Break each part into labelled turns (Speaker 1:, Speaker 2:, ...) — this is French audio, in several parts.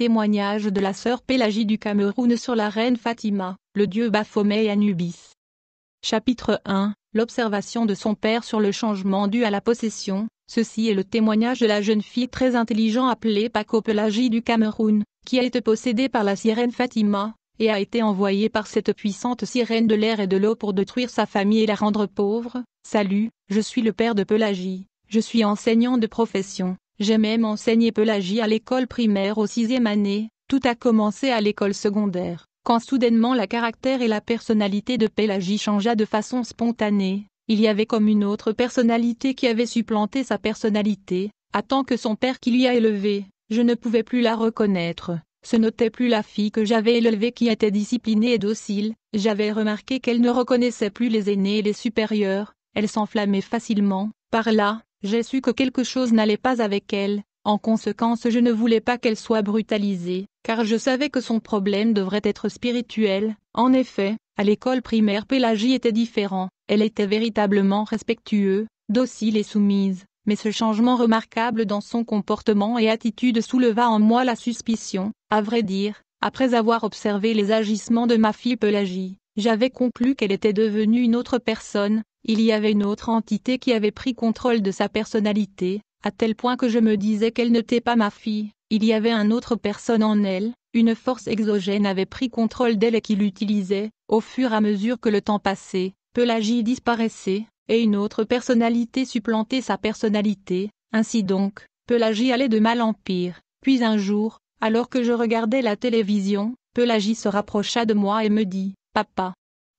Speaker 1: Témoignage de la sœur Pélagie du Cameroun sur la reine Fatima, le dieu Baphomet et Anubis. Chapitre 1 L'observation de son père sur le changement dû à la possession, ceci est le témoignage de la jeune fille très intelligente appelée Paco Pélagie du Cameroun, qui a été possédée par la sirène Fatima, et a été envoyée par cette puissante sirène de l'air et de l'eau pour détruire sa famille et la rendre pauvre. Salut, je suis le père de Pélagie, je suis enseignant de profession, j'ai même enseigné Pélagie à l'école primaire au sixième année, tout a commencé à l'école secondaire, quand soudainement la caractère et la personnalité de Pelagie changea de façon spontanée, il y avait comme une autre personnalité qui avait supplanté sa personnalité, à tant que son père qui lui a élevé, je ne pouvais plus la reconnaître, ce n'était plus la fille que j'avais élevée qui était disciplinée et docile, j'avais remarqué qu'elle ne reconnaissait plus les aînés et les supérieurs, elle s'enflammait facilement, par là, j'ai su que quelque chose n'allait pas avec elle, en conséquence je ne voulais pas qu'elle soit brutalisée, car je savais que son problème devrait être spirituel. En effet, à l'école primaire Pélagie était différent, elle était véritablement respectueuse, docile et soumise, mais ce changement remarquable dans son comportement et attitude souleva en moi la suspicion, à vrai dire, après avoir observé les agissements de ma fille Pélagie, j'avais conclu qu'elle était devenue une autre personne, il y avait une autre entité qui avait pris contrôle de sa personnalité, à tel point que je me disais qu'elle n'était pas ma fille, il y avait un autre personne en elle, une force exogène avait pris contrôle d'elle et qui l'utilisait, au fur et à mesure que le temps passait, Pelagie disparaissait, et une autre personnalité supplantait sa personnalité, ainsi donc, Pelagie allait de mal en pire, puis un jour, alors que je regardais la télévision, Pelagie se rapprocha de moi et me dit, Papa,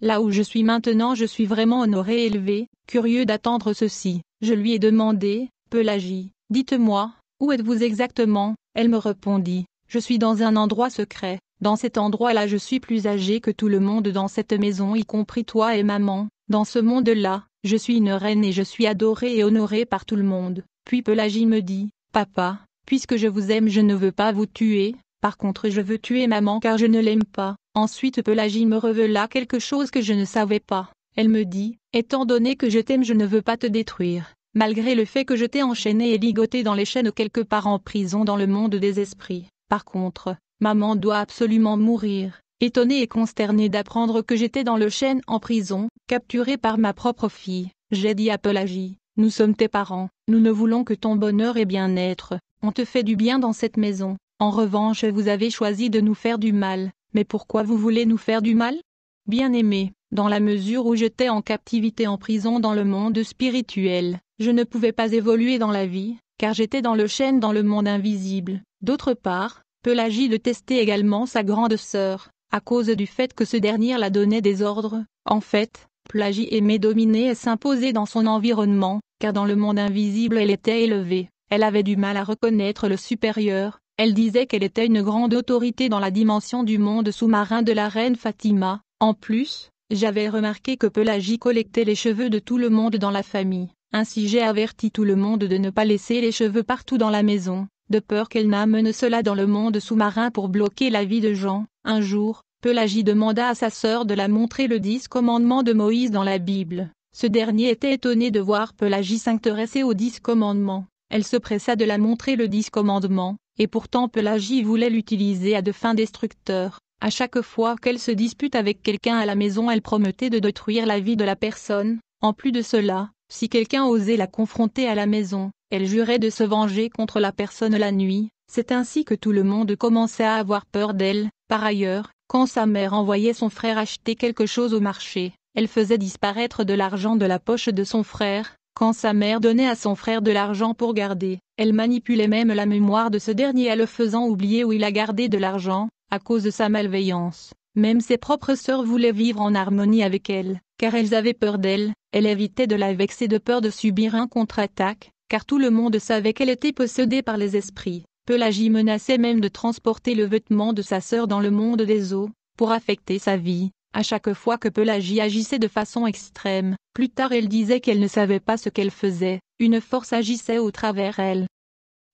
Speaker 1: Là où je suis maintenant je suis vraiment honoré et élevé, curieux d'attendre ceci. Je lui ai demandé, Pelagie, dites-moi, où êtes-vous exactement Elle me répondit, je suis dans un endroit secret, dans cet endroit-là je suis plus âgé que tout le monde dans cette maison y compris toi et maman, dans ce monde-là, je suis une reine et je suis adorée et honorée par tout le monde. Puis Pelagie me dit, Papa, puisque je vous aime je ne veux pas vous tuer, par contre je veux tuer maman car je ne l'aime pas. Ensuite Pelagie me revela quelque chose que je ne savais pas. Elle me dit, étant donné que je t'aime je ne veux pas te détruire, malgré le fait que je t'ai enchaîné et ligoté dans les chaînes quelque part en prison dans le monde des esprits. Par contre, maman doit absolument mourir. Étonnée et consternée d'apprendre que j'étais dans le chêne en prison, capturée par ma propre fille, j'ai dit à Pelagie, nous sommes tes parents, nous ne voulons que ton bonheur et bien-être, on te fait du bien dans cette maison, en revanche vous avez choisi de nous faire du mal, mais pourquoi vous voulez nous faire du mal Bien-aimé, dans la mesure où j'étais en captivité en prison dans le monde spirituel, je ne pouvais pas évoluer dans la vie, car j'étais dans le chêne dans le monde invisible. D'autre part, Pelagie détestait également sa grande sœur, à cause du fait que ce dernier la donnait des ordres. En fait, Pelagie aimait dominer et s'imposer dans son environnement, car dans le monde invisible elle était élevée, elle avait du mal à reconnaître le supérieur, elle disait qu'elle était une grande autorité dans la dimension du monde sous-marin de la reine Fatima. En plus, j'avais remarqué que Pelagie collectait les cheveux de tout le monde dans la famille. Ainsi j'ai averti tout le monde de ne pas laisser les cheveux partout dans la maison, de peur qu'elle n'amène cela dans le monde sous-marin pour bloquer la vie de Jean. Un jour, Pelagie demanda à sa sœur de la montrer le dix commandements de Moïse dans la Bible. Ce dernier était étonné de voir Pelagie s'intéresser aux dix commandements. Elle se pressa de la montrer le dix commandements, et pourtant Pelagie voulait l'utiliser à de fins destructeurs. À chaque fois qu'elle se dispute avec quelqu'un à la maison, elle promettait de détruire la vie de la personne. En plus de cela, si quelqu'un osait la confronter à la maison, elle jurait de se venger contre la personne la nuit. C'est ainsi que tout le monde commençait à avoir peur d'elle. Par ailleurs, quand sa mère envoyait son frère acheter quelque chose au marché, elle faisait disparaître de l'argent de la poche de son frère, quand sa mère donnait à son frère de l'argent pour garder, elle manipulait même la mémoire de ce dernier en le faisant oublier où il a gardé de l'argent, à cause de sa malveillance. Même ses propres sœurs voulaient vivre en harmonie avec elle, car elles avaient peur d'elle, elle évitait de la vexer de peur de subir un contre-attaque, car tout le monde savait qu'elle était possédée par les esprits. Pelagie menaçait même de transporter le vêtement de sa sœur dans le monde des eaux, pour affecter sa vie, à chaque fois que Pelagie agissait de façon extrême, plus tard elle disait qu'elle ne savait pas ce qu'elle faisait, une force agissait au travers elle.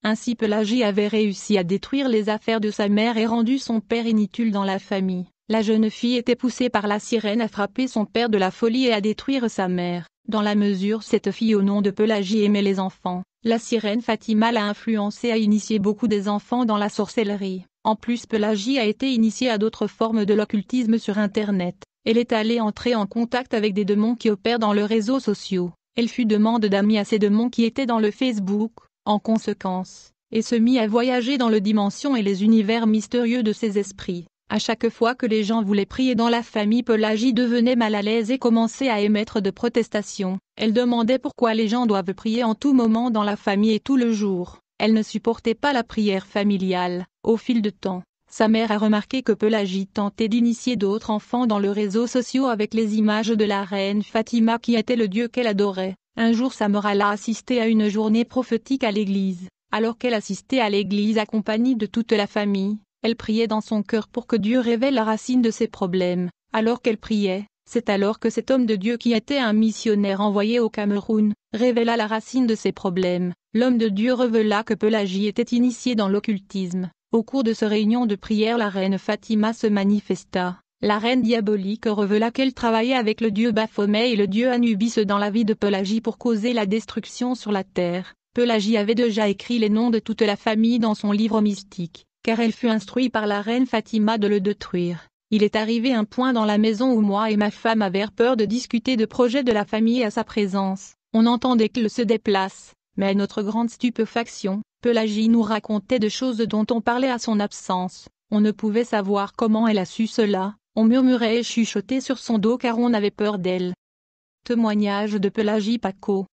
Speaker 1: Ainsi Pelagie avait réussi à détruire les affaires de sa mère et rendu son père inutile dans la famille. La jeune fille était poussée par la sirène à frapper son père de la folie et à détruire sa mère. Dans la mesure cette fille au nom de Pelagie aimait les enfants, la sirène Fatima l'a influencée à initier beaucoup des enfants dans la sorcellerie. En plus Pelagie a été initiée à d'autres formes de l'occultisme sur Internet. Elle est allée entrer en contact avec des démons qui opèrent dans leurs réseaux sociaux. Elle fut demande d'amis à ces démons qui étaient dans le Facebook, en conséquence, et se mit à voyager dans les dimensions et les univers mystérieux de ses esprits. À chaque fois que les gens voulaient prier dans la famille Pelagie devenait mal à l'aise et commençait à émettre de protestations. Elle demandait pourquoi les gens doivent prier en tout moment dans la famille et tout le jour. Elle ne supportait pas la prière familiale. Au fil de temps, sa mère a remarqué que Pelagie tentait d'initier d'autres enfants dans le réseau sociaux avec les images de la reine Fatima qui était le dieu qu'elle adorait. Un jour sa mère a assisté à une journée prophétique à l'église. Alors qu'elle assistait à l'église accompagnée de toute la famille, elle priait dans son cœur pour que Dieu révèle la racine de ses problèmes. Alors qu'elle priait, c'est alors que cet homme de Dieu qui était un missionnaire envoyé au Cameroun, révéla la racine de ses problèmes. L'homme de Dieu révéla que Pelagie était initié dans l'occultisme. Au cours de ce réunion de prière la reine Fatima se manifesta. La reine diabolique revela qu'elle travaillait avec le dieu Baphomet et le dieu Anubis dans la vie de Pelagie pour causer la destruction sur la terre. Pelagie avait déjà écrit les noms de toute la famille dans son livre mystique, car elle fut instruite par la reine Fatima de le détruire. Il est arrivé un point dans la maison où moi et ma femme avaient peur de discuter de projets de la famille à sa présence. On entendait qu'il se déplace, mais à notre grande stupéfaction, Pelagie nous racontait de choses dont on parlait à son absence. On ne pouvait savoir comment elle a su cela, on murmurait et chuchotait sur son dos car on avait peur d'elle. Témoignage de Pelagie Paco.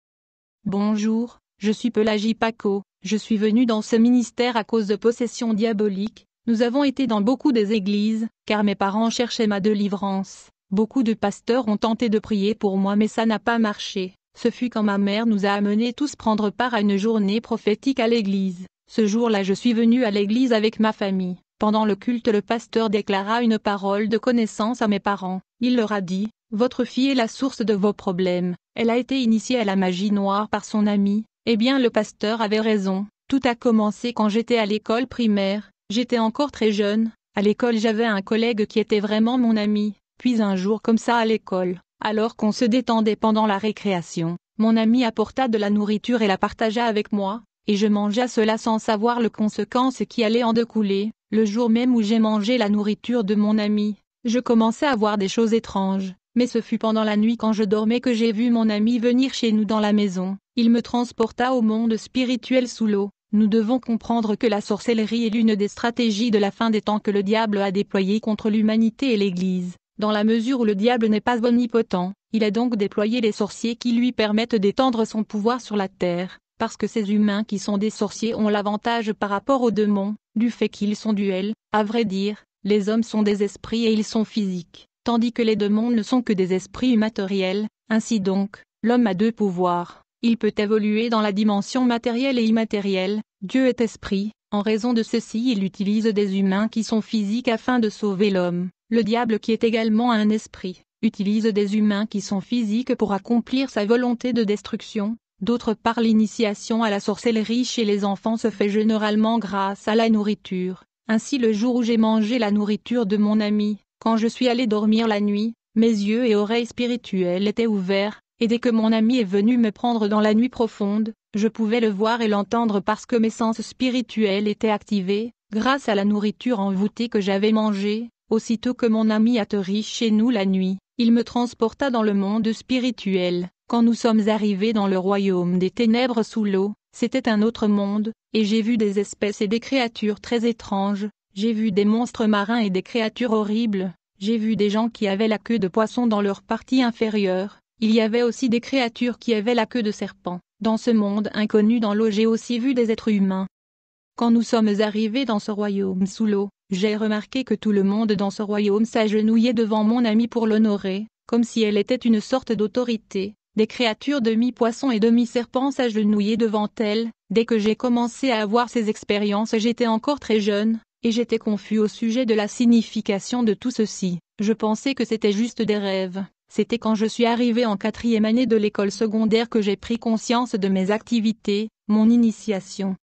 Speaker 1: Bonjour, je suis Pelagie Paco, je suis venu dans ce ministère à cause de possession diabolique, nous avons été dans beaucoup des églises, car mes parents cherchaient ma délivrance. Beaucoup de pasteurs ont tenté de prier pour moi mais ça n'a pas marché. Ce fut quand ma mère nous a amenés tous prendre part à une journée prophétique à l'église. Ce jour-là je suis venu à l'église avec ma famille. Pendant le culte le pasteur déclara une parole de connaissance à mes parents. Il leur a dit, Votre fille est la source de vos problèmes. Elle a été initiée à la magie noire par son ami. Eh bien le pasteur avait raison. Tout a commencé quand j'étais à l'école primaire. J'étais encore très jeune, à l'école j'avais un collègue qui était vraiment mon ami, puis un jour comme ça à l'école, alors qu'on se détendait pendant la récréation, mon ami apporta de la nourriture et la partagea avec moi, et je mangea cela sans savoir les conséquences qui allaient en découler, le jour même où j'ai mangé la nourriture de mon ami, je commençais à voir des choses étranges, mais ce fut pendant la nuit quand je dormais que j'ai vu mon ami venir chez nous dans la maison, il me transporta au monde spirituel sous l'eau, nous devons comprendre que la sorcellerie est l'une des stratégies de la fin des temps que le diable a déployées contre l'humanité et l'Église. Dans la mesure où le diable n'est pas omnipotent, il a donc déployé les sorciers qui lui permettent d'étendre son pouvoir sur la terre, parce que ces humains qui sont des sorciers ont l'avantage par rapport aux démons, du fait qu'ils sont duels, à vrai dire, les hommes sont des esprits et ils sont physiques, tandis que les démons ne sont que des esprits immatériels, ainsi donc, l'homme a deux pouvoirs, il peut évoluer dans la dimension matérielle et immatérielle, Dieu est esprit, en raison de ceci il utilise des humains qui sont physiques afin de sauver l'homme, le diable qui est également un esprit, utilise des humains qui sont physiques pour accomplir sa volonté de destruction, d'autre part l'initiation à la sorcellerie chez les enfants se fait généralement grâce à la nourriture, ainsi le jour où j'ai mangé la nourriture de mon ami, quand je suis allé dormir la nuit, mes yeux et oreilles spirituelles étaient ouverts, et dès que mon ami est venu me prendre dans la nuit profonde, je pouvais le voir et l'entendre parce que mes sens spirituels étaient activés, grâce à la nourriture envoûtée que j'avais mangée, aussitôt que mon ami atterrit chez nous la nuit, il me transporta dans le monde spirituel. Quand nous sommes arrivés dans le royaume des ténèbres sous l'eau, c'était un autre monde, et j'ai vu des espèces et des créatures très étranges, j'ai vu des monstres marins et des créatures horribles, j'ai vu des gens qui avaient la queue de poisson dans leur partie inférieure, il y avait aussi des créatures qui avaient la queue de serpent. Dans ce monde inconnu dans l'eau j'ai aussi vu des êtres humains. Quand nous sommes arrivés dans ce royaume sous l'eau, j'ai remarqué que tout le monde dans ce royaume s'agenouillait devant mon ami pour l'honorer, comme si elle était une sorte d'autorité, des créatures demi poisson et demi serpent s'agenouillaient devant elle. Dès que j'ai commencé à avoir ces expériences j'étais encore très jeune, et j'étais confus au sujet de la signification de tout ceci, je pensais que c'était juste des rêves. C'était quand je suis arrivé en quatrième année de l'école secondaire que j'ai pris conscience de mes activités, mon initiation.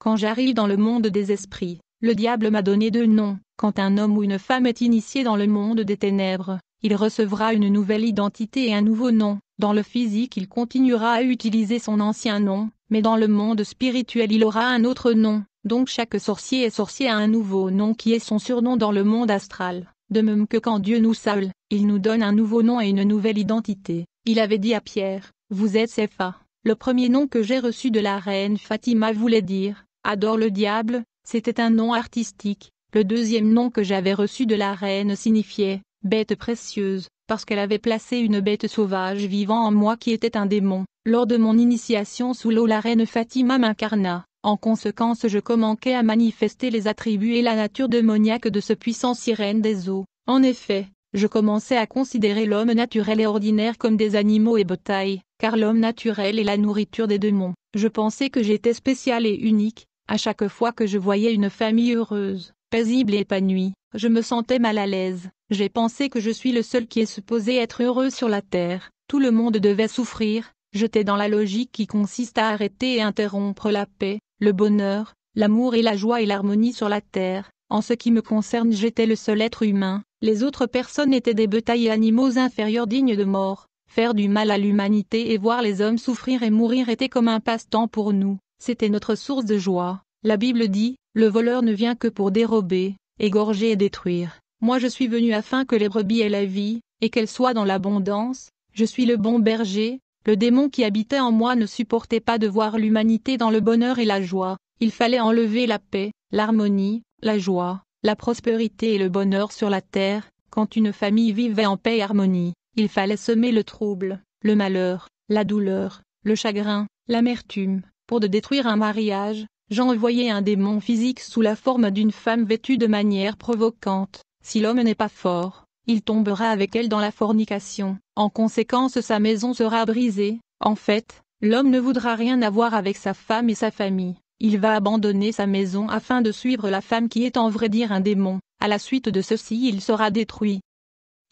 Speaker 1: Quand j'arrive dans le monde des esprits, le diable m'a donné deux noms. Quand un homme ou une femme est initié dans le monde des ténèbres, il recevra une nouvelle identité et un nouveau nom. Dans le physique, il continuera à utiliser son ancien nom, mais dans le monde spirituel, il aura un autre nom. Donc chaque sorcier et sorcier a un nouveau nom qui est son surnom dans le monde astral. De même que quand Dieu nous saule, il nous donne un nouveau nom et une nouvelle identité. Il avait dit à Pierre, Vous êtes Sepha. Le premier nom que j'ai reçu de la reine Fatima voulait dire, Adore le diable, c'était un nom artistique. Le deuxième nom que j'avais reçu de la reine signifiait, Bête précieuse, parce qu'elle avait placé une bête sauvage vivant en moi qui était un démon. Lors de mon initiation sous l'eau la reine Fatima m'incarna. En conséquence je commençais à manifester les attributs et la nature démoniaque de ce puissant sirène des eaux. En effet, je commençais à considérer l'homme naturel et ordinaire comme des animaux et bétail, car l'homme naturel est la nourriture des démons. Je pensais que j'étais spécial et unique, à chaque fois que je voyais une famille heureuse, paisible et épanouie, je me sentais mal à l'aise. J'ai pensé que je suis le seul qui est supposé être heureux sur la terre. Tout le monde devait souffrir. J'étais dans la logique qui consiste à arrêter et interrompre la paix le bonheur, l'amour et la joie et l'harmonie sur la terre, en ce qui me concerne j'étais le seul être humain, les autres personnes étaient des bétails et animaux inférieurs dignes de mort, faire du mal à l'humanité et voir les hommes souffrir et mourir était comme un passe-temps pour nous, c'était notre source de joie. La Bible dit, le voleur ne vient que pour dérober, égorger et détruire. Moi je suis venu afin que les brebis aient la vie, et qu'elles soient dans l'abondance, je suis le bon berger, le démon qui habitait en moi ne supportait pas de voir l'humanité dans le bonheur et la joie, il fallait enlever la paix, l'harmonie, la joie, la prospérité et le bonheur sur la terre, quand une famille vivait en paix et harmonie, il fallait semer le trouble, le malheur, la douleur, le chagrin, l'amertume, pour de détruire un mariage, j'envoyais un démon physique sous la forme d'une femme vêtue de manière provocante, si l'homme n'est pas fort, il tombera avec elle dans la fornication. En conséquence sa maison sera brisée. En fait, l'homme ne voudra rien avoir avec sa femme et sa famille. Il va abandonner sa maison afin de suivre la femme qui est en vrai dire un démon. À la suite de ceci il sera détruit.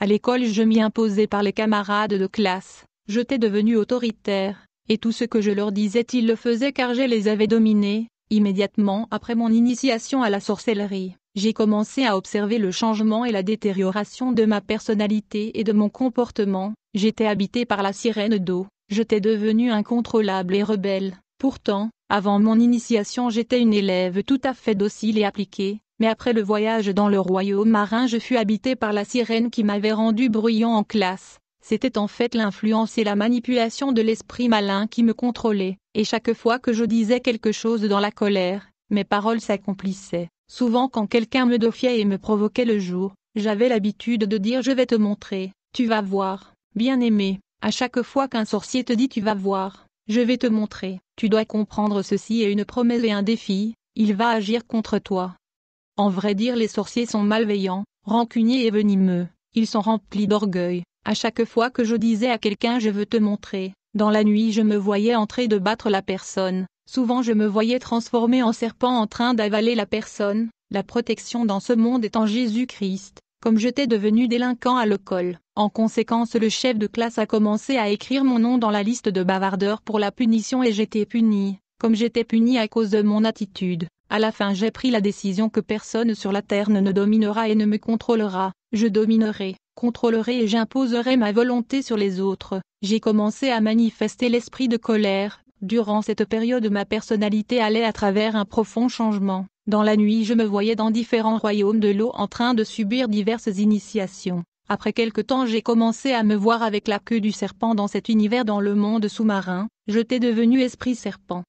Speaker 1: À l'école je m'y imposais par les camarades de classe, j'étais devenu autoritaire, et tout ce que je leur disais ils le faisaient car je les avais dominés, immédiatement après mon initiation à la sorcellerie j'ai commencé à observer le changement et la détérioration de ma personnalité et de mon comportement, j'étais habité par la sirène d'eau, j'étais devenu incontrôlable et rebelle, pourtant, avant mon initiation j'étais une élève tout à fait docile et appliquée, mais après le voyage dans le royaume marin je fus habité par la sirène qui m'avait rendu bruyant en classe, c'était en fait l'influence et la manipulation de l'esprit malin qui me contrôlait, et chaque fois que je disais quelque chose dans la colère, mes paroles s'accomplissaient. Souvent quand quelqu'un me défiait et me provoquait le jour, j'avais l'habitude de dire je vais te montrer, tu vas voir, bien aimé, à chaque fois qu'un sorcier te dit tu vas voir, je vais te montrer, tu dois comprendre ceci est une promesse et un défi, il va agir contre toi. En vrai dire les sorciers sont malveillants, rancuniers et venimeux, ils sont remplis d'orgueil, à chaque fois que je disais à quelqu'un je veux te montrer, dans la nuit je me voyais entrer de battre la personne, Souvent je me voyais transformé en serpent en train d'avaler la personne, la protection dans ce monde est en Jésus-Christ, comme j'étais devenu délinquant à l'école. En conséquence le chef de classe a commencé à écrire mon nom dans la liste de bavardeurs pour la punition et j'étais puni, comme j'étais puni à cause de mon attitude. À la fin j'ai pris la décision que personne sur la terre ne, ne dominera et ne me contrôlera, je dominerai, contrôlerai et j'imposerai ma volonté sur les autres. J'ai commencé à manifester l'esprit de colère, Durant cette période ma personnalité allait à travers un profond changement. Dans la nuit je me voyais dans différents royaumes de l'eau en train de subir diverses initiations. Après quelque temps j'ai commencé à me voir avec la queue du serpent dans cet univers dans le monde sous-marin, je t'ai devenu esprit serpent.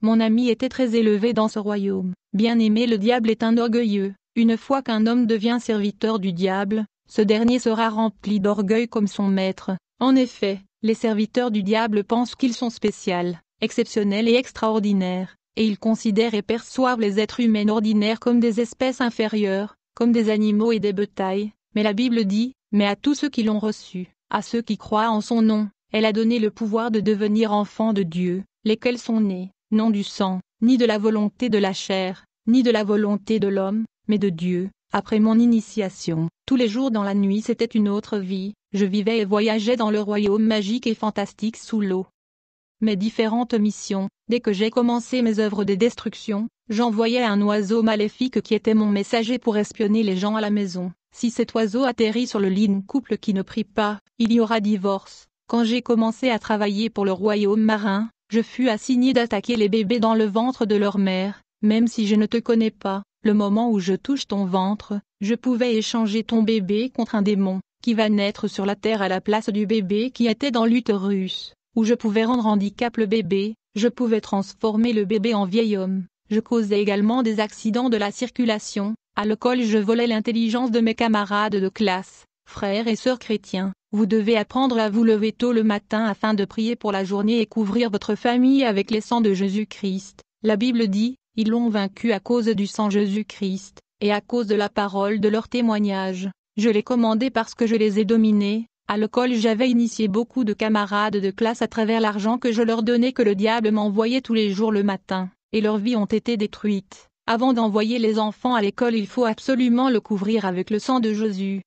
Speaker 1: Mon ami était très élevé dans ce royaume. Bien aimé le diable est un orgueilleux, une fois qu'un homme devient serviteur du diable, ce dernier sera rempli d'orgueil comme son maître. En effet, les serviteurs du diable pensent qu'ils sont spéciaux, exceptionnels et extraordinaires, et ils considèrent et perçoivent les êtres humains ordinaires comme des espèces inférieures, comme des animaux et des bétails, mais la Bible dit, mais à tous ceux qui l'ont reçu, à ceux qui croient en son nom, elle a donné le pouvoir de devenir enfants de Dieu, lesquels sont nés, non du sang, ni de la volonté de la chair, ni de la volonté de l'homme, mais de Dieu. Après mon initiation, tous les jours dans la nuit c'était une autre vie, je vivais et voyageais dans le royaume magique et fantastique sous l'eau. Mes différentes missions, dès que j'ai commencé mes œuvres de destruction, j'envoyais un oiseau maléfique qui était mon messager pour espionner les gens à la maison. Si cet oiseau atterrit sur le lit couple qui ne prie pas, il y aura divorce. Quand j'ai commencé à travailler pour le royaume marin, je fus assigné d'attaquer les bébés dans le ventre de leur mère, même si je ne te connais pas, le moment où je touche ton ventre, je pouvais échanger ton bébé contre un démon, qui va naître sur la terre à la place du bébé qui était dans l'utérus, où je pouvais rendre handicap le bébé, je pouvais transformer le bébé en vieil homme, je causais également des accidents de la circulation, à l'école je volais l'intelligence de mes camarades de classe, frères et sœurs chrétiens, vous devez apprendre à vous lever tôt le matin afin de prier pour la journée et couvrir votre famille avec les sangs de Jésus-Christ. La Bible dit, ils l'ont vaincu à cause du sang Jésus-Christ, et à cause de la parole de leur témoignage. Je les commandais parce que je les ai dominés, à l'école j'avais initié beaucoup de camarades de classe à travers l'argent que je leur donnais que le diable m'envoyait tous les jours le matin, et leurs vies ont été détruites. Avant d'envoyer les enfants à l'école il faut absolument le couvrir avec le sang de Jésus.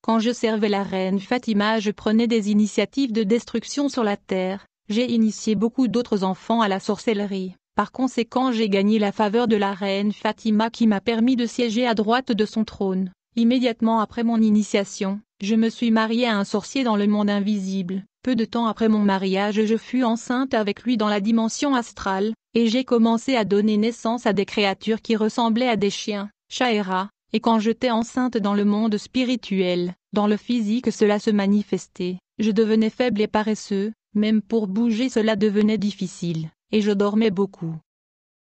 Speaker 1: Quand je servais la reine Fatima je prenais des initiatives de destruction sur la terre, j'ai initié beaucoup d'autres enfants à la sorcellerie. Par conséquent j'ai gagné la faveur de la reine Fatima qui m'a permis de siéger à droite de son trône. Immédiatement après mon initiation, je me suis mariée à un sorcier dans le monde invisible. Peu de temps après mon mariage je fus enceinte avec lui dans la dimension astrale, et j'ai commencé à donner naissance à des créatures qui ressemblaient à des chiens, chats et rats, et quand j'étais enceinte dans le monde spirituel, dans le physique cela se manifestait, je devenais faible et paresseux, même pour bouger cela devenait difficile, et je dormais beaucoup.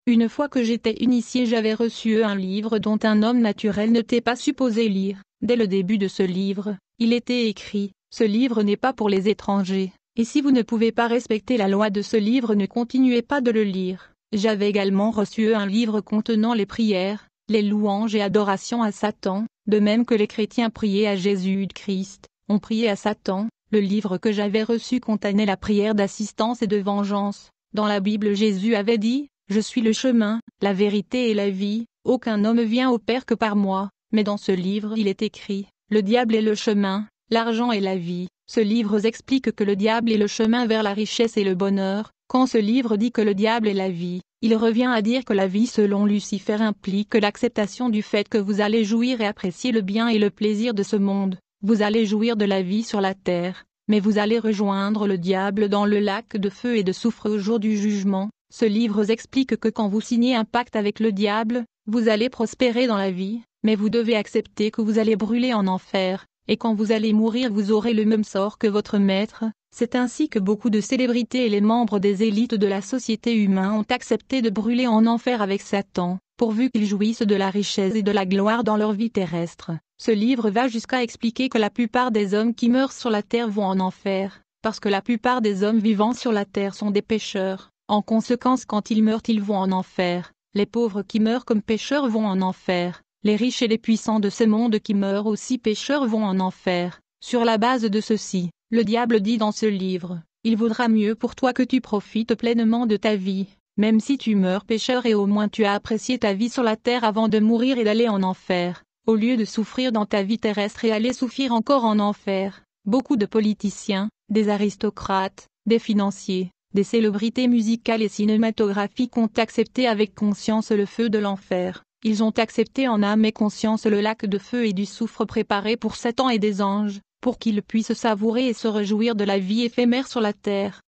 Speaker 1: Une fois que j'étais initié j'avais reçu un livre dont un homme naturel n'était pas supposé lire. Dès le début de ce livre, il était écrit, ce livre n'est pas pour les étrangers, et si vous ne pouvez pas respecter la loi de ce livre ne continuez pas de le lire. J'avais également reçu un livre contenant les prières, les louanges et adorations à Satan, de même que les chrétiens priaient à Jésus-Christ, ont prié à Satan, le livre que j'avais reçu contenait la prière d'assistance et de vengeance. Dans la Bible Jésus avait dit, je suis le chemin, la vérité et la vie, aucun homme vient au Père que par moi, mais dans ce livre il est écrit, le diable est le chemin, l'argent est la vie, ce livre explique que le diable est le chemin vers la richesse et le bonheur, quand ce livre dit que le diable est la vie, il revient à dire que la vie selon Lucifer implique l'acceptation du fait que vous allez jouir et apprécier le bien et le plaisir de ce monde, vous allez jouir de la vie sur la terre, mais vous allez rejoindre le diable dans le lac de feu et de soufre au jour du jugement, ce livre explique que quand vous signez un pacte avec le diable, vous allez prospérer dans la vie, mais vous devez accepter que vous allez brûler en enfer, et quand vous allez mourir vous aurez le même sort que votre maître, c'est ainsi que beaucoup de célébrités et les membres des élites de la société humaine ont accepté de brûler en enfer avec Satan, pourvu qu'ils jouissent de la richesse et de la gloire dans leur vie terrestre. Ce livre va jusqu'à expliquer que la plupart des hommes qui meurent sur la terre vont en enfer, parce que la plupart des hommes vivant sur la terre sont des pécheurs, en conséquence quand ils meurent ils vont en enfer, les pauvres qui meurent comme pécheurs vont en enfer, les riches et les puissants de ce monde qui meurent aussi pécheurs vont en enfer. Sur la base de ceci, le diable dit dans ce livre, Il vaudra mieux pour toi que tu profites pleinement de ta vie, même si tu meurs pécheur et au moins tu as apprécié ta vie sur la terre avant de mourir et d'aller en enfer, au lieu de souffrir dans ta vie terrestre et aller souffrir encore en enfer. Beaucoup de politiciens, des aristocrates, des financiers, des célébrités musicales et cinématographiques ont accepté avec conscience le feu de l'enfer. Ils ont accepté en âme et conscience le lac de feu et du soufre préparé pour Satan et des anges, pour qu'ils puissent savourer et se réjouir de la vie éphémère sur la terre.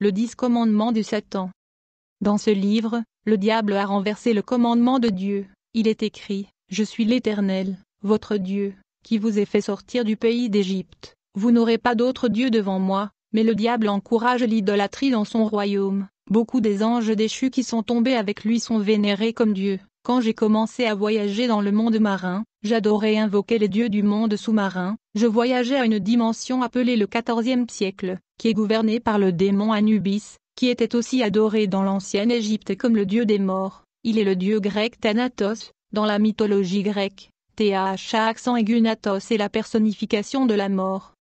Speaker 1: Le dix commandement du Satan. Dans ce livre, le diable a renversé le commandement de Dieu. Il est écrit, Je suis l'Éternel, votre Dieu, qui vous ai fait sortir du pays d'Égypte. Vous n'aurez pas d'autre Dieu devant moi, mais le diable encourage l'idolâtrie dans son royaume. Beaucoup des anges déchus qui sont tombés avec lui sont vénérés comme dieux. Quand j'ai commencé à voyager dans le monde marin, j'adorais invoquer les dieux du monde sous-marin, je voyageais à une dimension appelée le XIVe siècle, qui est gouvernée par le démon Anubis, qui était aussi adoré dans l'ancienne Égypte comme le dieu des morts. Il est le dieu grec Thanatos, dans la mythologie grecque. TH accent aigu est la personnification de la mort.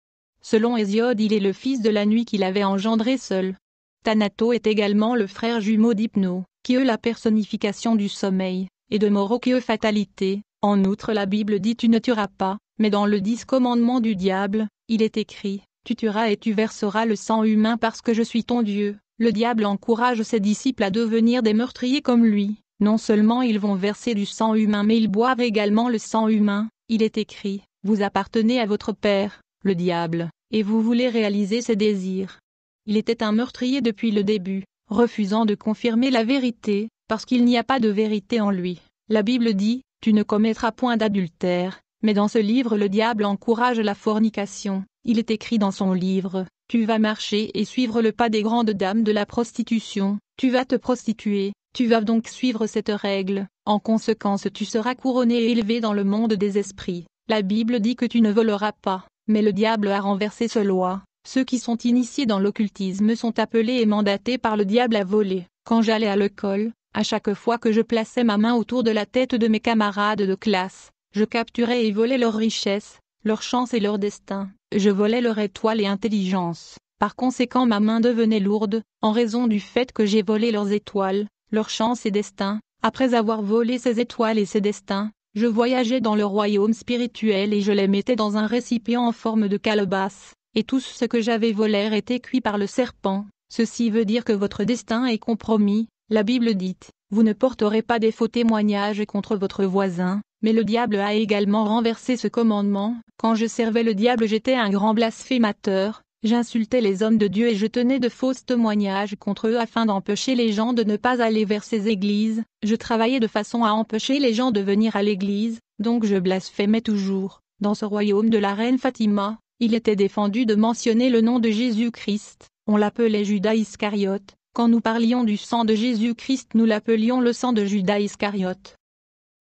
Speaker 1: Selon Hésiode il est le fils de la nuit qu'il avait engendré seul. Thanato est également le frère jumeau d'Hypno, qui eut la personnification du sommeil, et de Moro qui est fatalité. En outre la Bible dit tu ne tueras pas, mais dans le dix commandement du diable, il est écrit, tu tueras et tu verseras le sang humain parce que je suis ton Dieu. Le diable encourage ses disciples à devenir des meurtriers comme lui. Non seulement ils vont verser du sang humain mais ils boivent également le sang humain. Il est écrit, vous appartenez à votre Père, le diable, et vous voulez réaliser ses désirs. Il était un meurtrier depuis le début, refusant de confirmer la vérité, parce qu'il n'y a pas de vérité en lui. La Bible dit, Tu ne commettras point d'adultère, mais dans ce livre le diable encourage la fornication. Il est écrit dans son livre, Tu vas marcher et suivre le pas des grandes dames de la prostitution, tu vas te prostituer, tu vas donc suivre cette règle, en conséquence tu seras couronné et élevé dans le monde des esprits. La Bible dit que tu ne voleras pas, mais le diable a renversé ce loi. Ceux qui sont initiés dans l'occultisme sont appelés et mandatés par le diable à voler. Quand j'allais à l'école, à chaque fois que je plaçais ma main autour de la tête de mes camarades de classe, je capturais et volais leurs richesses, leurs chances et leur destin. Je volais leur étoile et intelligence. Par conséquent ma main devenait lourde, en raison du fait que j'ai volé leurs étoiles, leurs chances et destin. Après avoir volé ces étoiles et ces destins, je voyageais dans le royaume spirituel et je les mettais dans un récipient en forme de calebasse, et tout ce que j'avais volé était cuit par le serpent. Ceci veut dire que votre destin est compromis, la Bible dit, vous ne porterez pas des faux témoignages contre votre voisin, mais le diable a également renversé ce commandement. Quand je servais le diable j'étais un grand blasphémateur, J'insultais les hommes de Dieu et je tenais de fausses témoignages contre eux afin d'empêcher les gens de ne pas aller vers ces églises, je travaillais de façon à empêcher les gens de venir à l'église, donc je blasphémais toujours. Dans ce royaume de la reine Fatima, il était défendu de mentionner le nom de Jésus-Christ, on l'appelait Judas Iscariote, quand nous parlions du sang de Jésus-Christ nous l'appelions le sang de Judas Iscariote.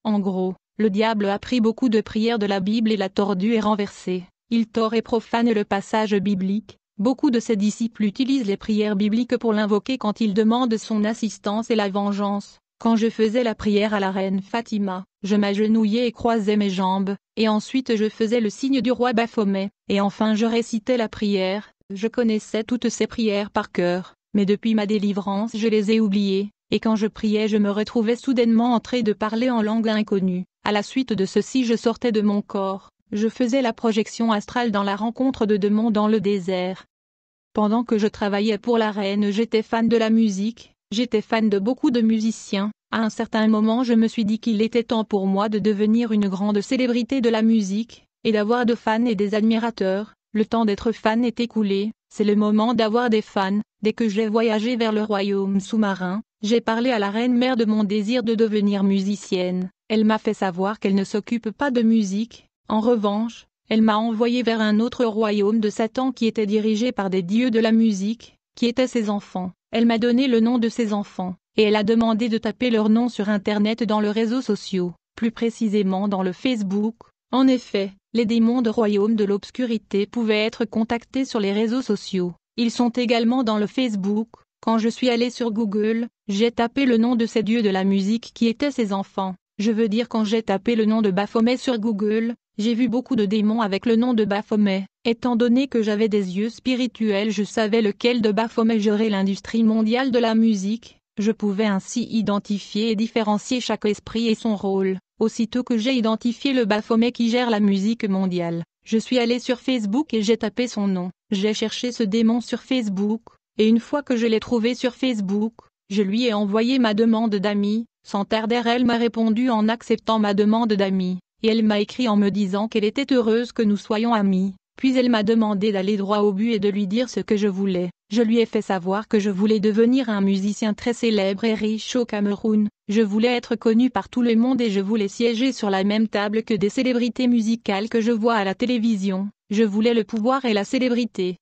Speaker 1: En gros, le diable a pris beaucoup de prières de la Bible et l'a tordu et renversé. Il tord et profane le passage biblique. Beaucoup de ses disciples utilisent les prières bibliques pour l'invoquer quand ils demandent son assistance et la vengeance. Quand je faisais la prière à la reine Fatima, je m'agenouillais et croisais mes jambes, et ensuite je faisais le signe du roi Baphomet, et enfin je récitais la prière, je connaissais toutes ces prières par cœur, mais depuis ma délivrance je les ai oubliées, et quand je priais je me retrouvais soudainement en train de parler en langue inconnue, à la suite de ceci je sortais de mon corps, je faisais la projection astrale dans la rencontre de deux mondes dans le désert. Pendant que je travaillais pour la reine j'étais fan de la musique, j'étais fan de beaucoup de musiciens, à un certain moment je me suis dit qu'il était temps pour moi de devenir une grande célébrité de la musique, et d'avoir de fans et des admirateurs, le temps d'être fan est écoulé, c'est le moment d'avoir des fans, dès que j'ai voyagé vers le royaume sous-marin, j'ai parlé à la reine mère de mon désir de devenir musicienne, elle m'a fait savoir qu'elle ne s'occupe pas de musique, en revanche, elle m'a envoyé vers un autre royaume de Satan qui était dirigé par des dieux de la musique, qui étaient ses enfants. Elle m'a donné le nom de ses enfants, et elle a demandé de taper leur nom sur Internet dans le réseau sociaux, plus précisément dans le Facebook. En effet, les démons de royaume de l'obscurité pouvaient être contactés sur les réseaux sociaux. Ils sont également dans le Facebook. Quand je suis allé sur Google, j'ai tapé le nom de ces dieux de la musique qui étaient ses enfants. Je veux dire quand j'ai tapé le nom de Baphomet sur Google, j'ai vu beaucoup de démons avec le nom de Baphomet. Étant donné que j'avais des yeux spirituels, je savais lequel de Baphomet gérait l'industrie mondiale de la musique. Je pouvais ainsi identifier et différencier chaque esprit et son rôle. Aussitôt que j'ai identifié le Baphomet qui gère la musique mondiale, je suis allé sur Facebook et j'ai tapé son nom. J'ai cherché ce démon sur Facebook, et une fois que je l'ai trouvé sur Facebook, je lui ai envoyé ma demande d'ami, Sans tarder, elle m'a répondu en acceptant ma demande d'ami et elle m'a écrit en me disant qu'elle était heureuse que nous soyons amis, puis elle m'a demandé d'aller droit au but et de lui dire ce que je voulais. Je lui ai fait savoir que je voulais devenir un musicien très célèbre et riche au Cameroun, je voulais être connu par tout le monde et je voulais siéger sur la même table que des célébrités musicales que je vois à la télévision, je voulais le pouvoir et la célébrité.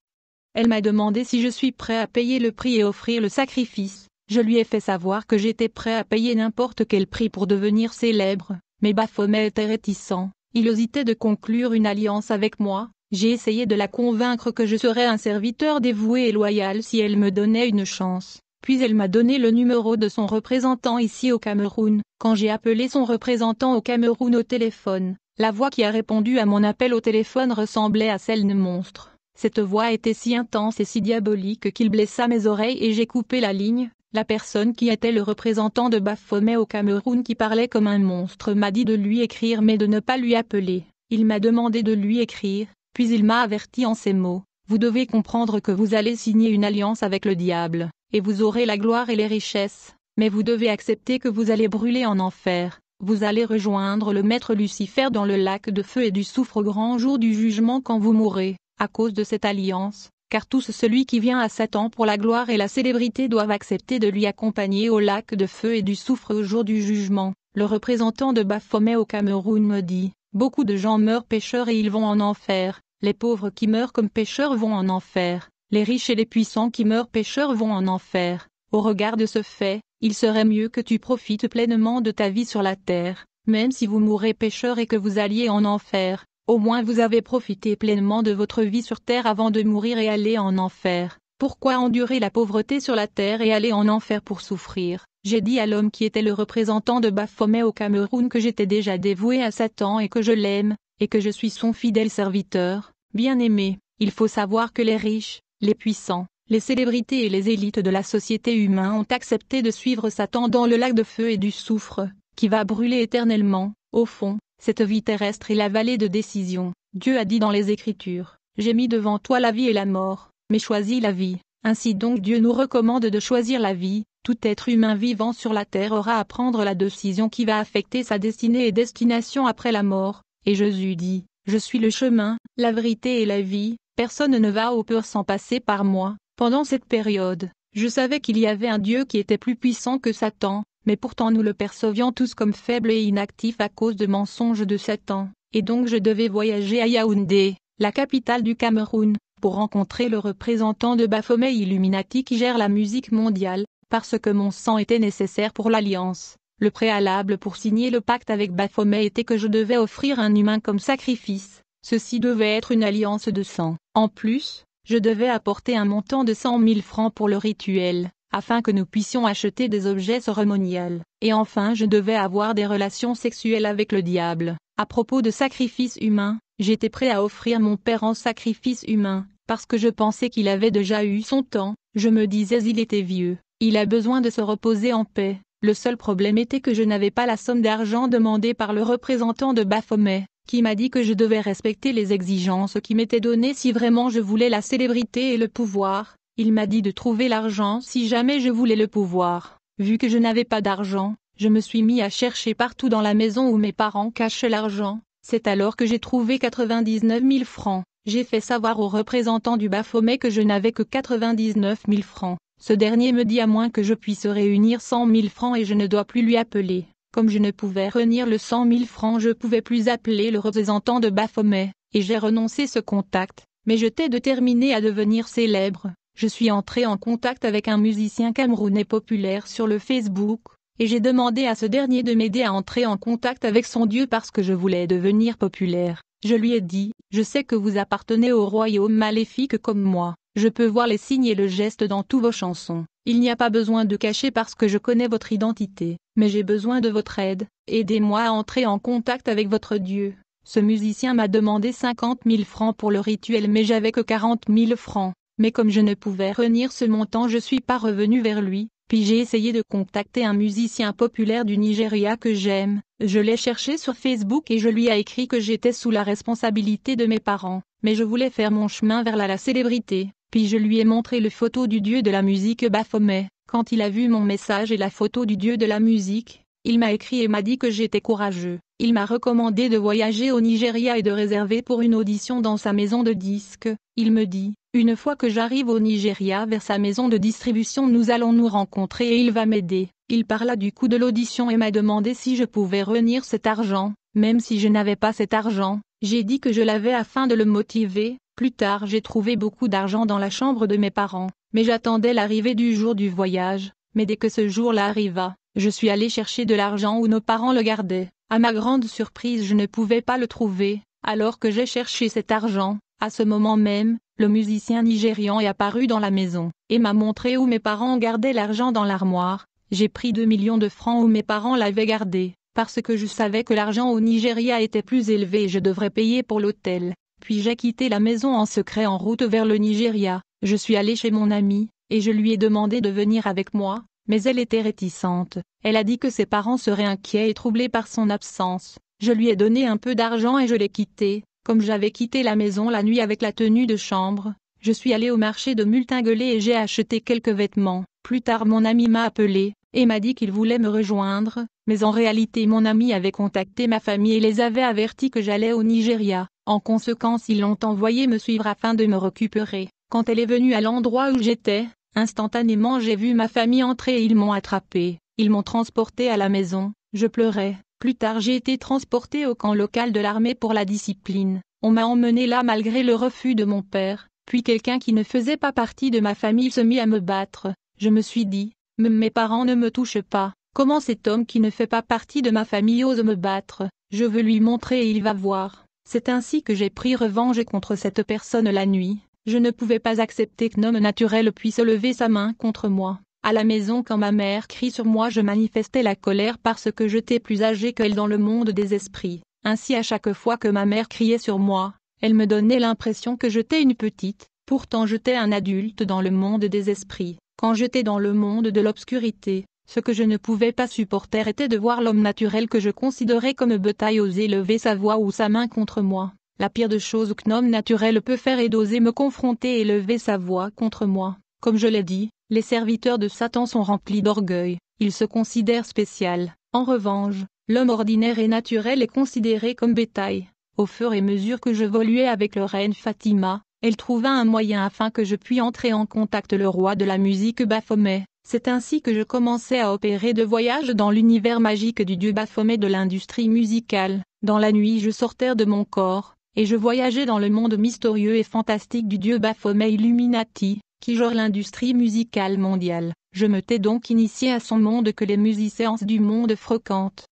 Speaker 1: Elle m'a demandé si je suis prêt à payer le prix et offrir le sacrifice. Je lui ai fait savoir que j'étais prêt à payer n'importe quel prix pour devenir célèbre, mais Baphomet était réticent, il hésitait de conclure une alliance avec moi, j'ai essayé de la convaincre que je serais un serviteur dévoué et loyal si elle me donnait une chance, puis elle m'a donné le numéro de son représentant ici au Cameroun, quand j'ai appelé son représentant au Cameroun au téléphone, la voix qui a répondu à mon appel au téléphone ressemblait à celle d'un monstre. Cette voix était si intense et si diabolique qu'il blessa mes oreilles et j'ai coupé la ligne, la personne qui était le représentant de Baphomet au Cameroun qui parlait comme un monstre m'a dit de lui écrire mais de ne pas lui appeler. Il m'a demandé de lui écrire, puis il m'a averti en ces mots. Vous devez comprendre que vous allez signer une alliance avec le diable, et vous aurez la gloire et les richesses, mais vous devez accepter que vous allez brûler en enfer. Vous allez rejoindre le maître Lucifer dans le lac de feu et du soufre au grand jour du jugement quand vous mourrez. À cause de cette alliance, car tous celui qui vient à Satan pour la gloire et la célébrité doivent accepter de lui accompagner au lac de feu et du soufre au jour du jugement. Le représentant de Baphomet au Cameroun me dit, beaucoup de gens meurent pécheurs et ils vont en enfer, les pauvres qui meurent comme pécheurs vont en enfer, les riches et les puissants qui meurent pécheurs vont en enfer. Au regard de ce fait, il serait mieux que tu profites pleinement de ta vie sur la terre, même si vous mourrez pécheurs et que vous alliez en enfer, au moins vous avez profité pleinement de votre vie sur terre avant de mourir et aller en enfer. Pourquoi endurer la pauvreté sur la terre et aller en enfer pour souffrir J'ai dit à l'homme qui était le représentant de Baphomet au Cameroun que j'étais déjà dévoué à Satan et que je l'aime, et que je suis son fidèle serviteur. Bien-aimé, il faut savoir que les riches, les puissants, les célébrités et les élites de la société humaine ont accepté de suivre Satan dans le lac de feu et du soufre, qui va brûler éternellement, au fond, cette vie terrestre est la vallée de décision. Dieu a dit dans les Écritures, J'ai mis devant toi la vie et la mort, mais choisis la vie. Ainsi donc Dieu nous recommande de choisir la vie, tout être humain vivant sur la terre aura à prendre la décision qui va affecter sa destinée et destination après la mort, et Jésus dit, Je suis le chemin, la vérité et la vie, personne ne va au peur sans passer par moi. Pendant cette période, je savais qu'il y avait un Dieu qui était plus puissant que Satan, mais pourtant nous le percevions tous comme faible et inactif à cause de mensonges de Satan, et donc je devais voyager à Yaoundé, la capitale du Cameroun, pour rencontrer le représentant de Baphomet Illuminati qui gère la musique mondiale, parce que mon sang était nécessaire pour l'alliance. Le préalable pour signer le pacte avec Baphomet était que je devais offrir un humain comme sacrifice, ceci devait être une alliance de sang. En plus, je devais apporter un montant de 100 000 francs pour le rituel afin que nous puissions acheter des objets cérémoniels, Et enfin je devais avoir des relations sexuelles avec le diable. À propos de sacrifices humains, j'étais prêt à offrir mon père en sacrifice humain, parce que je pensais qu'il avait déjà eu son temps, je me disais il était vieux, il a besoin de se reposer en paix. Le seul problème était que je n'avais pas la somme d'argent demandée par le représentant de Baphomet, qui m'a dit que je devais respecter les exigences qui m'étaient données si vraiment je voulais la célébrité et le pouvoir, il m'a dit de trouver l'argent si jamais je voulais le pouvoir. Vu que je n'avais pas d'argent, je me suis mis à chercher partout dans la maison où mes parents cachent l'argent. C'est alors que j'ai trouvé 99 000 francs. J'ai fait savoir au représentant du Baphomet que je n'avais que 99 000 francs. Ce dernier me dit à moins que je puisse réunir 100 000 francs et je ne dois plus lui appeler. Comme je ne pouvais réunir le 100 000 francs, je pouvais plus appeler le représentant de Baphomet, et j'ai renoncé ce contact, mais j'étais déterminé à devenir célèbre. Je suis entré en contact avec un musicien camerounais populaire sur le Facebook, et j'ai demandé à ce dernier de m'aider à entrer en contact avec son Dieu parce que je voulais devenir populaire. Je lui ai dit, je sais que vous appartenez au royaume maléfique comme moi, je peux voir les signes et le geste dans tous vos chansons. Il n'y a pas besoin de cacher parce que je connais votre identité, mais j'ai besoin de votre aide, aidez-moi à entrer en contact avec votre Dieu. Ce musicien m'a demandé 50 000 francs pour le rituel mais j'avais que 40 000 francs mais comme je ne pouvais retenir ce montant je suis pas revenu vers lui, puis j'ai essayé de contacter un musicien populaire du Nigeria que j'aime, je l'ai cherché sur Facebook et je lui ai écrit que j'étais sous la responsabilité de mes parents, mais je voulais faire mon chemin vers la, la célébrité, puis je lui ai montré le photo du dieu de la musique Baphomet, quand il a vu mon message et la photo du dieu de la musique, il m'a écrit et m'a dit que j'étais courageux, il m'a recommandé de voyager au Nigeria et de réserver pour une audition dans sa maison de disques. Il me dit, une fois que j'arrive au Nigeria vers sa maison de distribution nous allons nous rencontrer et il va m'aider. Il parla du coût de l'audition et m'a demandé si je pouvais revenir cet argent, même si je n'avais pas cet argent. J'ai dit que je l'avais afin de le motiver. Plus tard j'ai trouvé beaucoup d'argent dans la chambre de mes parents, mais j'attendais l'arrivée du jour du voyage. Mais dès que ce jour-là arriva, je suis allé chercher de l'argent où nos parents le gardaient. À ma grande surprise je ne pouvais pas le trouver, alors que j'ai cherché cet argent, à ce moment même, le musicien nigérian est apparu dans la maison, et m'a montré où mes parents gardaient l'argent dans l'armoire, j'ai pris 2 millions de francs où mes parents l'avaient gardé, parce que je savais que l'argent au Nigeria était plus élevé et je devrais payer pour l'hôtel, puis j'ai quitté la maison en secret en route vers le Nigeria, je suis allé chez mon ami, et je lui ai demandé de venir avec moi, mais elle était réticente. Elle a dit que ses parents seraient inquiets et troublés par son absence. Je lui ai donné un peu d'argent et je l'ai quitté. Comme j'avais quitté la maison la nuit avec la tenue de chambre, je suis allé au marché de Multinguelé et j'ai acheté quelques vêtements. Plus tard mon ami m'a appelé et m'a dit qu'il voulait me rejoindre, mais en réalité mon ami avait contacté ma famille et les avait avertis que j'allais au Nigeria. En conséquence ils l'ont envoyé me suivre afin de me récupérer. Quand elle est venue à l'endroit où j'étais, Instantanément j'ai vu ma famille entrer et ils m'ont attrapé, ils m'ont transporté à la maison, je pleurais. Plus tard j'ai été transporté au camp local de l'armée pour la discipline. On m'a emmené là malgré le refus de mon père, puis quelqu'un qui ne faisait pas partie de ma famille se mit à me battre. Je me suis dit, mes parents ne me touchent pas, comment cet homme qui ne fait pas partie de ma famille ose me battre, je veux lui montrer et il va voir. C'est ainsi que j'ai pris revanche contre cette personne la nuit. Je ne pouvais pas accepter qu'un homme naturel puisse lever sa main contre moi. À la maison quand ma mère crie sur moi je manifestais la colère parce que j'étais plus âgée qu'elle dans le monde des esprits. Ainsi à chaque fois que ma mère criait sur moi, elle me donnait l'impression que j'étais une petite, pourtant j'étais un adulte dans le monde des esprits. Quand j'étais dans le monde de l'obscurité, ce que je ne pouvais pas supporter était de voir l'homme naturel que je considérais comme bétail oser lever sa voix ou sa main contre moi. La pire de choses que homme naturel peut faire est d'oser me confronter et lever sa voix contre moi. Comme je l'ai dit, les serviteurs de Satan sont remplis d'orgueil, ils se considèrent spécial. En revanche, l'homme ordinaire et naturel est considéré comme bétail. Au fur et à mesure que je voluais avec le reine Fatima, elle trouva un moyen afin que je puisse entrer en contact le roi de la musique Baphomet. C'est ainsi que je commençais à opérer de voyages dans l'univers magique du dieu Baphomet de l'industrie musicale. Dans la nuit je sortais de mon corps, et je voyageais dans le monde mystérieux et fantastique du dieu Baphomet Illuminati, qui gère l'industrie musicale mondiale. Je me tais donc initié à son monde que les musiciens du monde fréquentent.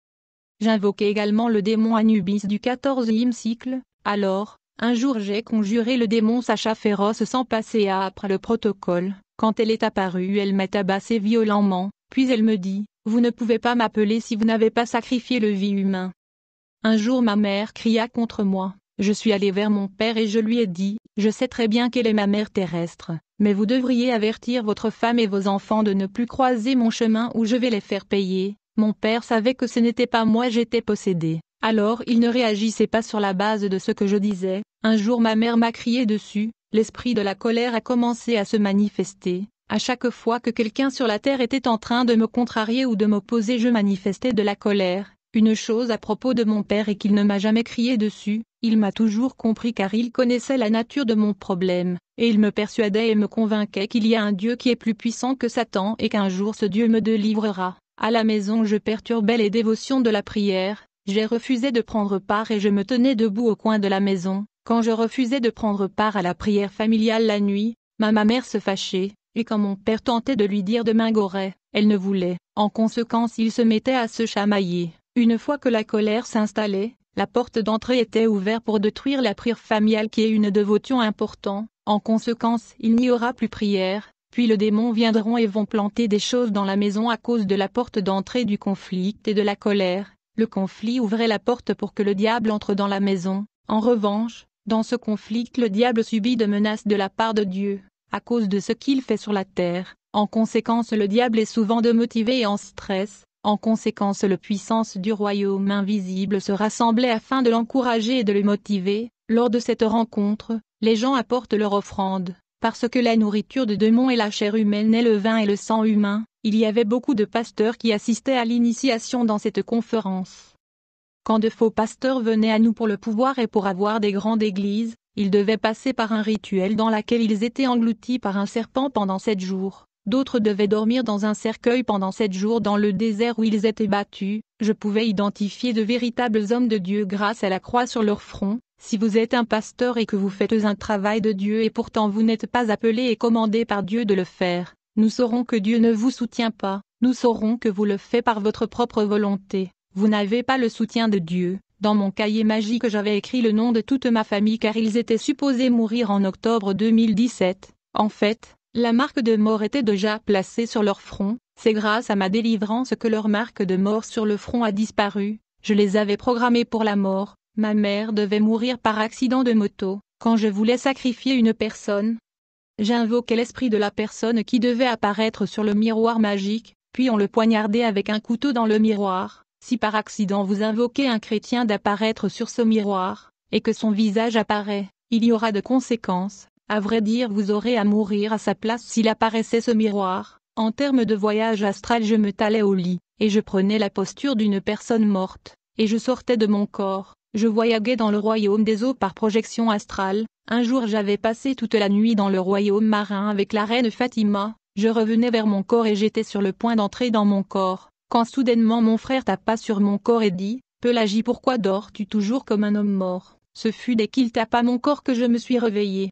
Speaker 1: J'invoquais également le démon Anubis du 14e cycle, alors, un jour j'ai conjuré le démon Sacha féroce sans passer à après le protocole, quand elle est apparue elle m'a tabassé violemment, puis elle me dit, vous ne pouvez pas m'appeler si vous n'avez pas sacrifié le vie humain. Un jour ma mère cria contre moi, je suis allé vers mon père et je lui ai dit, je sais très bien qu'elle est ma mère terrestre, mais vous devriez avertir votre femme et vos enfants de ne plus croiser mon chemin ou je vais les faire payer. Mon père savait que ce n'était pas moi j'étais possédé, alors il ne réagissait pas sur la base de ce que je disais. Un jour ma mère m'a crié dessus, l'esprit de la colère a commencé à se manifester. À chaque fois que quelqu'un sur la terre était en train de me contrarier ou de m'opposer je manifestais de la colère. Une chose à propos de mon père et qu'il ne m'a jamais crié dessus, il m'a toujours compris car il connaissait la nature de mon problème, et il me persuadait et me convainquait qu'il y a un Dieu qui est plus puissant que Satan et qu'un jour ce Dieu me délivrera. À la maison je perturbais les dévotions de la prière, j'ai refusé de prendre part et je me tenais debout au coin de la maison. Quand je refusais de prendre part à la prière familiale la nuit, ma, mère se fâchait, et quand mon père tentait de lui dire de m'ingorer, elle ne voulait. En conséquence il se mettait à se chamailler. Une fois que la colère s'installait, la porte d'entrée était ouverte pour détruire la prière familiale qui est une dévotion importante, en conséquence il n'y aura plus prière, puis le démon viendront et vont planter des choses dans la maison à cause de la porte d'entrée du conflit et de la colère. Le conflit ouvrait la porte pour que le diable entre dans la maison. En revanche, dans ce conflit, le diable subit de menaces de la part de Dieu, à cause de ce qu'il fait sur la terre. En conséquence, le diable est souvent démotivé et en stress, en conséquence le puissance du royaume invisible se rassemblait afin de l'encourager et de le motiver, lors de cette rencontre, les gens apportent leur offrande, parce que la nourriture de démons et la chair humaine est le vin et le sang humain, il y avait beaucoup de pasteurs qui assistaient à l'initiation dans cette conférence. Quand de faux pasteurs venaient à nous pour le pouvoir et pour avoir des grandes églises, ils devaient passer par un rituel dans lequel ils étaient engloutis par un serpent pendant sept jours. D'autres devaient dormir dans un cercueil pendant sept jours dans le désert où ils étaient battus. Je pouvais identifier de véritables hommes de Dieu grâce à la croix sur leur front. Si vous êtes un pasteur et que vous faites un travail de Dieu et pourtant vous n'êtes pas appelé et commandé par Dieu de le faire, nous saurons que Dieu ne vous soutient pas, nous saurons que vous le faites par votre propre volonté. Vous n'avez pas le soutien de Dieu. Dans mon cahier magique j'avais écrit le nom de toute ma famille car ils étaient supposés mourir en octobre 2017. En fait, la marque de mort était déjà placée sur leur front, c'est grâce à ma délivrance que leur marque de mort sur le front a disparu, je les avais programmés pour la mort, ma mère devait mourir par accident de moto, quand je voulais sacrifier une personne. J'invoquais l'esprit de la personne qui devait apparaître sur le miroir magique, puis on le poignardait avec un couteau dans le miroir. Si par accident vous invoquez un chrétien d'apparaître sur ce miroir, et que son visage apparaît, il y aura de conséquences. À vrai dire vous aurez à mourir à sa place s'il apparaissait ce miroir. En termes de voyage astral je me talais au lit, et je prenais la posture d'une personne morte, et je sortais de mon corps, je voyageais dans le royaume des eaux par projection astrale, un jour j'avais passé toute la nuit dans le royaume marin avec la reine Fatima, je revenais vers mon corps et j'étais sur le point d'entrer dans mon corps, quand soudainement mon frère tapa sur mon corps et dit, Pelagie pourquoi dors-tu toujours comme un homme mort Ce fut dès qu'il tapa mon corps que je me suis réveillé,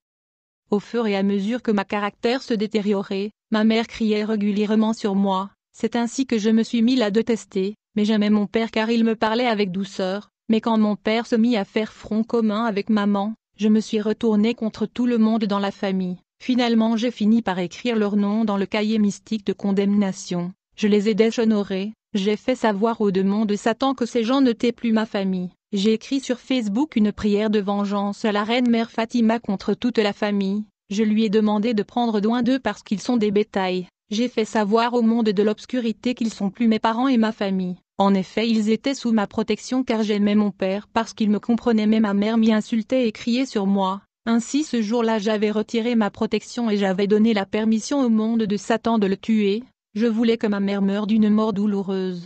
Speaker 1: au fur et à mesure que ma caractère se détériorait, ma mère criait régulièrement sur moi, c'est ainsi que je me suis mis à détester, mais j'aimais mon père car il me parlait avec douceur, mais quand mon père se mit à faire front commun avec maman, je me suis retourné contre tout le monde dans la famille. Finalement j'ai fini par écrire leur nom dans le cahier mystique de condamnation, je les ai déshonorés, j'ai fait savoir aux deux de Satan que ces gens n'étaient plus ma famille. J'ai écrit sur Facebook une prière de vengeance à la reine mère Fatima contre toute la famille. Je lui ai demandé de prendre loin d'eux parce qu'ils sont des bétails. J'ai fait savoir au monde de l'obscurité qu'ils sont plus mes parents et ma famille. En effet, ils étaient sous ma protection car j'aimais mon père parce qu'il me comprenait mais ma mère m'y insultait et criait sur moi. Ainsi ce jour-là j'avais retiré ma protection et j'avais donné la permission au monde de Satan de le tuer. Je voulais que ma mère meure d'une mort douloureuse.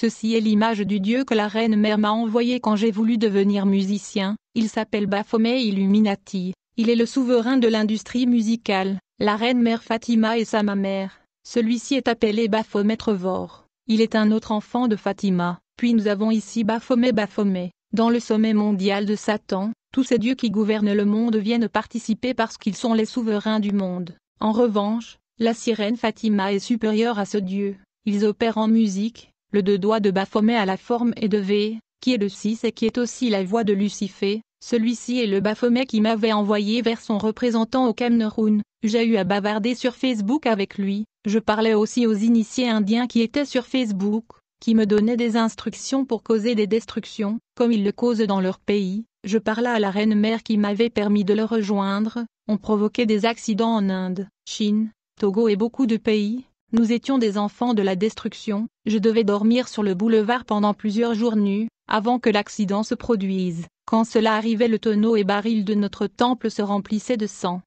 Speaker 1: Ceci est l'image du dieu que la reine mère m'a envoyé quand j'ai voulu devenir musicien, il s'appelle Baphomet Illuminati, il est le souverain de l'industrie musicale, la reine mère Fatima et sa mère. Celui-ci est appelé Baphomet Trevor. Il est un autre enfant de Fatima, puis nous avons ici Baphomet Baphomet. Dans le sommet mondial de Satan, tous ces dieux qui gouvernent le monde viennent participer parce qu'ils sont les souverains du monde. En revanche, la sirène Fatima est supérieure à ce dieu. Ils opèrent en musique, le deux doigts de Baphomet à la forme et de V, qui est le 6 et qui est aussi la voix de Lucifer, celui-ci est le Baphomet qui m'avait envoyé vers son représentant au Cameroun, j'ai eu à bavarder sur Facebook avec lui, je parlais aussi aux initiés indiens qui étaient sur Facebook, qui me donnaient des instructions pour causer des destructions, comme ils le causent dans leur pays, je parlais à la reine-mère qui m'avait permis de le rejoindre, on provoquait des accidents en Inde, Chine, Togo et beaucoup de pays, nous étions des enfants de la destruction, je devais dormir sur le boulevard pendant plusieurs jours nus, avant que l'accident se produise. Quand cela arrivait le tonneau et baril de notre temple se remplissaient de sang.